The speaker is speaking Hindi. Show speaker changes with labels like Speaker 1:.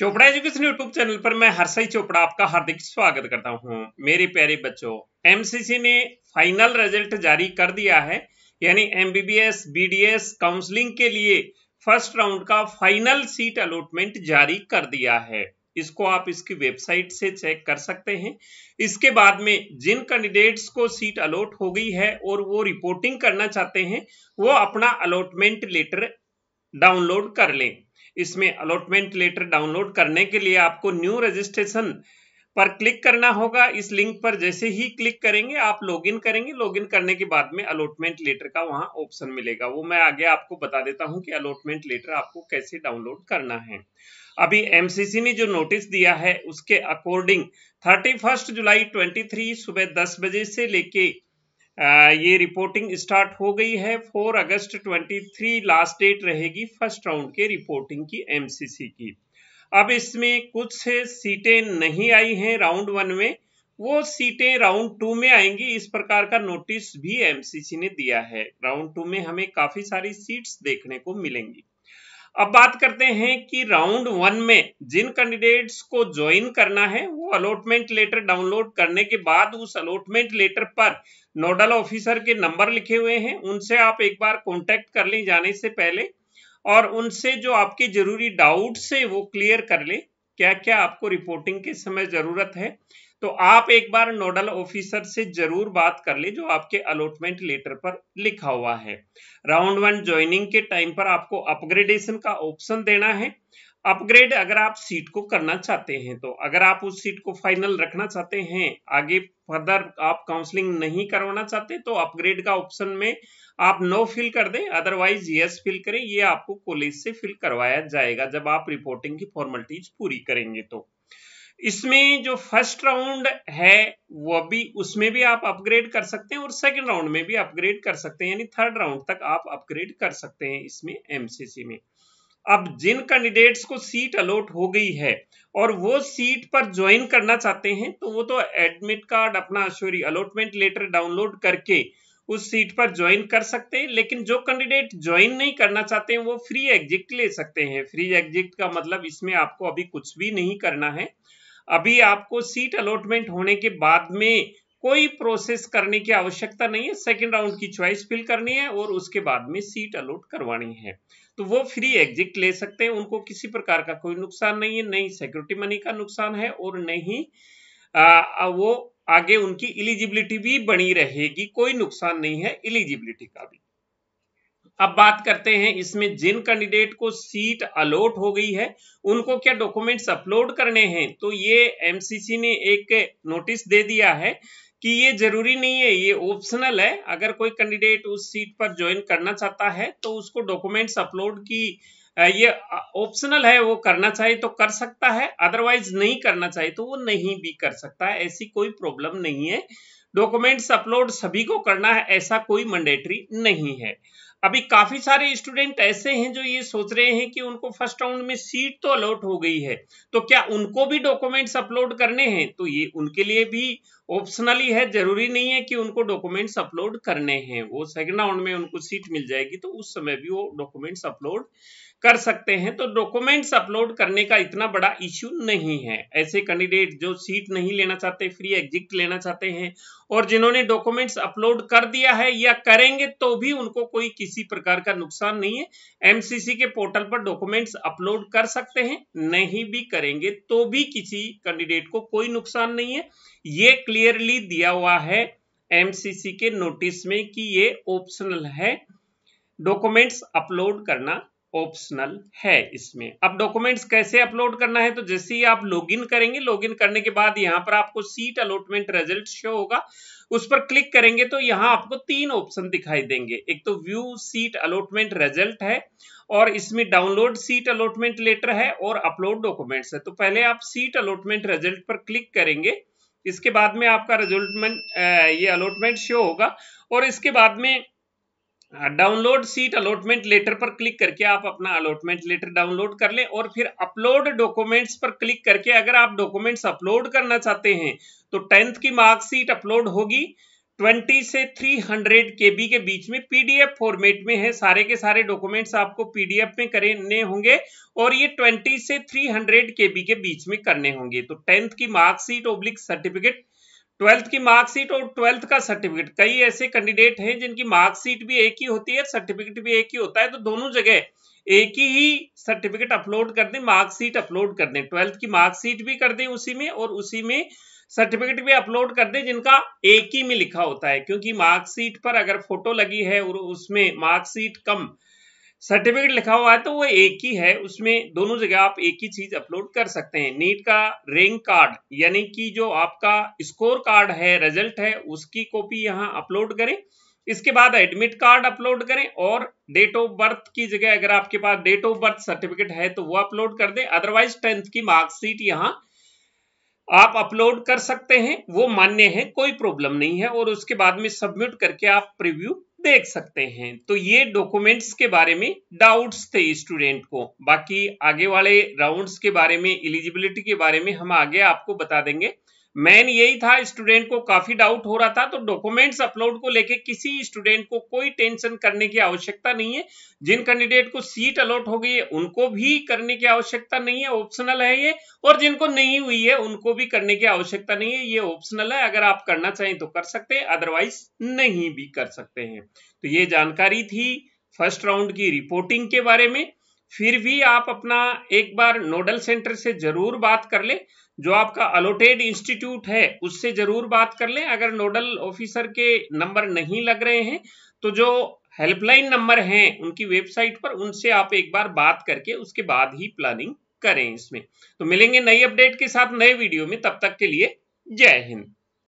Speaker 1: चोपड़ा एजुकेशन यूट्यूब चैनल पर मैं हरसई चोपड़ा आपका हार्दिक स्वागत करता हूं मेरे प्यारे बच्चों एमसीसी ने फाइनल रिजल्ट जारी कर दिया है यानी एमबीबीएस बीडीएस काउंसलिंग के लिए फर्स्ट राउंड का फाइनल सीट अलॉटमेंट जारी कर दिया है इसको आप इसकी वेबसाइट से चेक कर सकते हैं इसके बाद में जिन कैंडिडेट्स को सीट अलॉट हो गई है और वो रिपोर्टिंग करना चाहते हैं वो अपना अलॉटमेंट लेटर डाउनलोड कर लें इसमें अलॉटमेंट लेटर डाउनलोड करने के लिए आपको न्यू रजिस्ट्रेशन पर क्लिक करना होगा इस लिंक पर जैसे ही क्लिक करेंगे आप लॉगिन करेंगे लॉगिन करने के बाद में अलॉटमेंट लेटर का वहां ऑप्शन मिलेगा वो मैं आगे आपको बता देता हूं कि अलॉटमेंट लेटर आपको कैसे डाउनलोड करना है अभी एमसीसी ने जो नोटिस दिया है उसके अकॉर्डिंग 31 जुलाई 23 सुबह दस बजे से लेके ये रिपोर्टिंग स्टार्ट हो गई है 4 अगस्त 23 लास्ट डेट रहेगी फर्स्ट राउंड के रिपोर्टिंग की एमसीसी की अब इसमें कुछ सीटें नहीं आई हैं राउंड वन में वो सीटें राउंड टू में आएंगी इस प्रकार का नोटिस भी एमसीसी ने दिया है राउंड टू में हमें काफी सारी सीट्स देखने को मिलेंगी अब बात करते हैं कि राउंड वन में जिन कैंडिडेट्स को ज्वाइन करना है वो अलॉटमेंट लेटर डाउनलोड करने के बाद उस अलॉटमेंट लेटर पर नोडल ऑफिसर के नंबर लिखे हुए हैं उनसे आप एक बार कॉन्टेक्ट कर लें जाने से पहले और उनसे जो आपके जरूरी डाउट्स है वो क्लियर कर लें क्या क्या आपको रिपोर्टिंग के समय जरूरत है तो आप एक बार नोडल ऑफिसर से जरूर बात कर ले जो आपके अलॉटमेंट लेटर पर लिखा हुआ है राउंड वन ज्वाइनिंग के टाइम पर आपको अपग्रेडेशन का ऑप्शन देना है अपग्रेड अगर आप सीट को करना चाहते हैं तो अगर आप उस सीट को फाइनल रखना चाहते हैं आगे फर्दर आप काउंसलिंग नहीं करवाना चाहते तो अपग्रेड का ऑप्शन में आप नो फिल कर दें अदरवाइज यस फिल करें ये आपको कॉलेज से फिल करवाया जाएगा जब आप रिपोर्टिंग की फॉर्मेलिटीज पूरी करेंगे तो इसमें जो फर्स्ट राउंड है वो भी उसमें भी आप अपग्रेड कर सकते हैं और सेकंड राउंड में भी अपग्रेड कर सकते हैं यानी थर्ड राउंड तक आप अपग्रेड कर सकते हैं इसमें एमसीसी में अब जिन कैंडिडेट्स को सीट अलॉट हो गई है और वो सीट पर ज्वाइन करना चाहते हैं तो वो तो एडमिट कार्ड अपना सॉरी अलॉटमेंट लेटर डाउनलोड करके उस सीट पर ज्वाइन कर सकते हैं लेकिन जो कैंडिडेट ज्वाइन नहीं करना चाहते हैं वो फ्री एग्जिट ले सकते हैं फ्री एग्जिट का मतलब इसमें आपको अभी कुछ भी नहीं करना है अभी आपको सीट अलॉटमेंट होने के बाद में कोई प्रोसेस करने की आवश्यकता नहीं है सेकेंड राउंड की चॉइस फिल करनी है और उसके बाद में सीट अलॉट करवानी है तो वो फ्री एग्जिट ले सकते हैं उनको किसी प्रकार का कोई नुकसान नहीं है नहीं सिक्योरिटी मनी का नुकसान है और नहीं आ, वो आगे उनकी इलिजिबिलिटी भी बनी रहेगी कोई नुकसान नहीं है इलिजिबिलिटी का भी अब बात करते हैं इसमें जिन कैंडिडेट को सीट अलॉट हो गई है उनको क्या डॉक्यूमेंट्स अपलोड करने हैं तो ये एमसीसी ने एक नोटिस दे दिया है कि ये जरूरी नहीं है ये ऑप्शनल है अगर कोई कैंडिडेट उस सीट पर ज्वाइन करना चाहता है तो उसको डॉक्यूमेंट्स अपलोड की ये ऑप्शनल है वो करना चाहिए तो कर सकता है अदरवाइज नहीं करना चाहिए तो वो नहीं भी कर सकता है ऐसी कोई प्रॉब्लम नहीं है डॉक्यूमेंट्स अपलोड सभी को करना है ऐसा कोई मैंडेटरी नहीं है अभी काफी सारे स्टूडेंट ऐसे हैं जो ये सोच रहे हैं कि उनको फर्स्ट राउंड में सीट तो अलॉट हो गई है तो क्या उनको भी डॉक्यूमेंट्स अपलोड करने हैं तो ये उनके लिए भी ऑप्शनली है जरूरी नहीं है कि उनको डॉक्यूमेंट्स अपलोड करने हैं वो सेकंड राउंड में उनको सीट मिल जाएगी तो उस समय भी वो डॉक्यूमेंट्स अपलोड कर सकते हैं तो डॉक्यूमेंट्स अपलोड करने का इतना बड़ा इश्यू नहीं है ऐसे कैंडिडेट जो सीट नहीं लेना चाहते फ्री एग्जिट लेना चाहते हैं और जिन्होंने डॉक्यूमेंट्स अपलोड कर दिया है या करेंगे तो भी उनको कोई किसी किसी प्रकार का नुकसान नहीं है एमसीसी के पोर्टल पर डॉक्यूमेंट्स अपलोड कर सकते हैं नहीं भी करेंगे तो भी किसी कैंडिडेट को कोई नुकसान नहीं है ये क्लियरली दिया हुआ है एमसीसी के नोटिस में कि ये ऑप्शनल है डॉक्यूमेंट्स अपलोड करना ऑप्शनल है इसमें अब डॉक्यूमेंट्स कैसे अपलोड करना है तो जैसे ही आप लॉगिन करेंगे लॉगिन करने के बाद यहाँ पर आपको सीट अलॉटमेंट रिजल्ट शो होगा उस पर क्लिक करेंगे तो यहाँ आपको तीन ऑप्शन दिखाई देंगे एक तो व्यू सीट अलॉटमेंट रिजल्ट है और इसमें डाउनलोड सीट अलॉटमेंट लेटर है और अपलोड डॉक्यूमेंट्स है तो पहले आप सीट अलॉटमेंट रिजल्ट पर क्लिक करेंगे इसके बाद में आपका रिजल्टमेंट ये अलॉटमेंट शो होगा और इसके बाद में डाउनलोड सीट अलॉटमेंट लेटर पर क्लिक करके आप अपना अलॉटमेंट लेटर डाउनलोड कर लें और फिर अपलोड डॉक्यूमेंट्स पर क्लिक करके अगर आप डॉक्यूमेंट्स अपलोड करना चाहते हैं तो टेंथ की मार्कशीट अपलोड होगी 20 से 300 हंड्रेड के बी के बीच में पीडीएफ फॉर्मेट में है सारे के सारे डॉक्यूमेंट्स आपको पीडीएफ में करने होंगे और ये 20 से 300 हंड्रेड के बी के बीच में करने होंगे तो टेंथ की मार्कशीट ओब्लिक सर्टिफिकेट ट्वेल्थ की मार्कशीट और ट्वेल्थ का सर्टिफिकेट कई ऐसे कैंडिडेट हैं जिनकी मार्कशीट भी एक ही होती है सर्टिफिकेट भी एक ही होता है तो दोनों जगह एक ही ही सर्टिफिकेट अपलोड कर दें मार्कशीट अपलोड कर दें ट्वेल्थ की मार्कशीट भी कर दें उसी में और उसी में सर्टिफिकेट भी अपलोड कर दें जिनका एक ही में लिखा होता है क्योंकि मार्कशीट पर अगर फोटो लगी है और उसमें मार्कशीट कम सर्टिफिकेट लिखा हुआ है तो वो एक ही है उसमें दोनों जगह आप एक ही चीज अपलोड कर सकते हैं नीट का रैंक कार्ड यानी कि जो आपका स्कोर कार्ड है रिजल्ट है उसकी कॉपी यहाँ अपलोड करें इसके बाद एडमिट कार्ड अपलोड करें और डेट ऑफ बर्थ की जगह अगर आपके पास डेट ऑफ बर्थ सर्टिफिकेट है तो वो अपलोड कर दें अदरवाइज टेंथ की मार्कशीट यहाँ आप अपलोड कर सकते हैं वो मान्य है कोई प्रॉब्लम नहीं है और उसके बाद में सबमिट करके आप प्रिव्यू देख सकते हैं तो ये डॉक्यूमेंट्स के बारे में डाउट्स थे स्टूडेंट को बाकी आगे वाले राउंड्स के बारे में एलिजिबिलिटी के बारे में हम आगे आपको बता देंगे मेन यही था स्टूडेंट को काफी डाउट हो रहा था तो डॉक्यूमेंट्स अपलोड को लेके किसी स्टूडेंट को कोई टेंशन करने की आवश्यकता नहीं है जिन कैंडिडेट को सीट अलॉट हो गई है उनको भी करने की आवश्यकता नहीं है ऑप्शनल है ये और जिनको नहीं हुई है उनको भी करने की आवश्यकता नहीं है ये ऑप्शनल है अगर आप करना चाहें तो कर सकते हैं अदरवाइज नहीं भी कर सकते हैं तो ये जानकारी थी फर्स्ट राउंड की रिपोर्टिंग के बारे में फिर भी आप अपना एक बार नोडल सेंटर से जरूर बात कर ले जो आपका अलोटेड इंस्टीट्यूट है उससे जरूर बात कर लें अगर नोडल ऑफिसर के नंबर नहीं लग रहे हैं तो जो हेल्पलाइन नंबर हैं उनकी वेबसाइट पर उनसे आप एक बार बात करके उसके बाद ही प्लानिंग करें इसमें तो मिलेंगे नई अपडेट के साथ नए वीडियो में तब तक के लिए जय हिंद